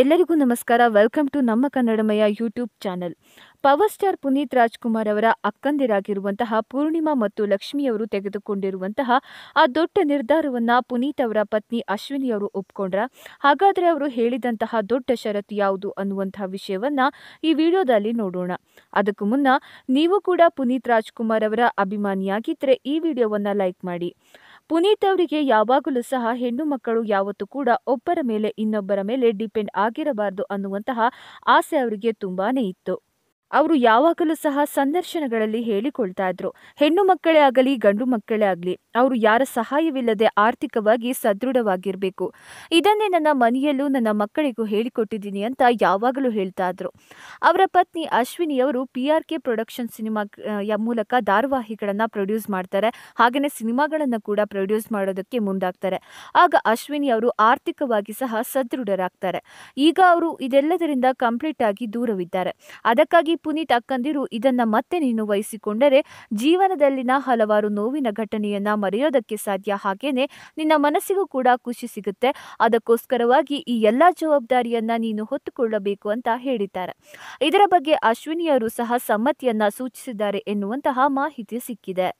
ಎಲ್ಲರಿಗೂ ನಮಸ್ಕಾರ welcome to ನಮ್ಮ Kannadamaya YouTube channel power star Puneeth Rajkumar ಅವರ ಅಕ್ಕಂದಿರಾಗಿರುವಂತಹ ಪೂರ್ಣಿಮಾ ಮತ್ತು ಲಕ್ಷ್ಮಿಯವರು ತೆಗೆದುಕೊಂಡಿರುವಂತಹ ಆ ದೊಡ್ಡ ನಿರ್ಧಾರವನ್ನ ಪುನೀತ್ ಅವರ ಪತ್ನಿ ಅಶ್ವಿನಿ ಅವರು ಒಪ್ಕೊಂಡ್ರ ಹಾಗಾದ್ರೆ ಅವರು ಹೇಳಿದಂತಹ ದೊಡ್ಡ ಷರತ್ತು ಯಾವುದು ಅನ್ನುವಂತಹ ವಿಷಯವನ್ನ ಈ ವಿಡಿಯೋದಲ್ಲಿ ನೋಡೋಣ ಅದಕ್ಕೂ ಮುನ್ನ ನೀವು ಕೂಡ ಪುನೀತ್ ರಾಜ್ಕುಮಾರ್ ಅವರ ಅಭಿಮಾನಿಯಾಗಿದ್ದರೆ ಈ ವಿಡಿಯೋವನ್ನು ಲೈಕ್ ಮಾಡಿ ಪುನೀತ್ ಅವರಿಗೆ ಯಾವಾಗಲೂ ಸಹ ಹೆಣ್ಣು ಮಕ್ಕಳು ಯಾವತ್ತೂ ಕೂಡ ಒಬ್ಬರ ಮೇಲೆ ಇನ್ನೊಬ್ಬರ ಮೇಲೆ ಡಿಪೆಂಡ್ ಆಗಿರಬಾರದು ಅನ್ನುವಂತಹ ಆಸೆ ಅವರಿಗೆ ತುಂಬಾನೇ ಇತ್ತು ಅವರು ಯಾವಾಗಲೂ ಸಹ ಸಂದರ್ಶನಗಳಲ್ಲಿ ಹೇಳಿಕೊಳ್ತಾ ಇದ್ರು ಹೆಣ್ಣು ಮಕ್ಕಳೇ ಆಗಲಿ ಗಂಡು ಮಕ್ಕಳೇ ಆಗಲಿ ಅವರು ಯಾರ ಸಹಾಯವಿಲ್ಲದೆ ಆರ್ಥಿಕವಾಗಿ ಸದೃಢವಾಗಿರಬೇಕು ಇದನ್ನೇ ನನ್ನ ಮನೆಯಲ್ಲೂ ನನ್ನ ಮಕ್ಕಳಿಗೂ ಹೇಳಿಕೊಟ್ಟಿದ್ದೀನಿ ಅಂತ ಯಾವಾಗಲೂ ಹೇಳ್ತಾ ಇದ್ರು ಅವರ ಪತ್ನಿ ಅವರು P R K production cinema ಮೂಲಕ ಧಾರಾವಾಹಿಗಳನ್ನು ಪ್ರೊಡ್ಯೂಸ್ ಮಾಡ್ತಾರೆ ಹಾಗೆಯೇ ಸಿನಿಮಾಗಳನ್ನು ಕೂಡ ಪ್ರೊಡ್ಯೂಸ್ ಮಾಡೋದಕ್ಕೆ ಮುಂದಾಗ್ತಾರೆ ಆಗ ಅಶ್ವಿನಿ ಅವರು ಆರ್ಥಿಕವಾಗಿ ಸಹ ಸದೃಢರಾಗ್ತಾರೆ ಈಗ ಅವರು ಇದೆಲ್ಲದರಿಂದ ಕಂಪ್ಲೀಟ್ ಆಗಿ ದೂರವಿದ್ದಾರೆ ಅದಕ್ಕಾಗಿ ಪುನೀತ್ ಅಕ್ಕಂದಿರು ಇದನ್ನ ಮತ್ತೆ ನೀನು ವಹಿಸಿಕೊಂಡರೆ ಜೀವನದಲ್ಲಿನ ಹಲವಾರು ನೋವಿನ ಘಟನೆಯನ್ನ ಮರೆಯೋದಕ್ಕೆ ಸಾಧ್ಯ ಹಾಗೇನೆ ನಿನ್ನ ಮನಸ್ಸಿಗೂ ಕೂಡ ಖುಷಿ ಸಿಗುತ್ತೆ ಅದಕ್ಕೋಸ್ಕರವಾಗಿ ಈ ಎಲ್ಲ ಜವಾಬ್ದಾರಿಯನ್ನ ನೀನು ಹೊತ್ತುಕೊಳ್ಳಬೇಕು ಅಂತ ಹೇಳಿದ್ದಾರೆ ಇದರ ಬಗ್ಗೆ ಅಶ್ವಿನಿಯವರು ಸಹ ಸಮ್ಮತಿಯನ್ನ ಸೂಚಿಸಿದ್ದಾರೆ ಎನ್ನುವಂತಹ ಮಾಹಿತಿ ಸಿಕ್ಕಿದೆ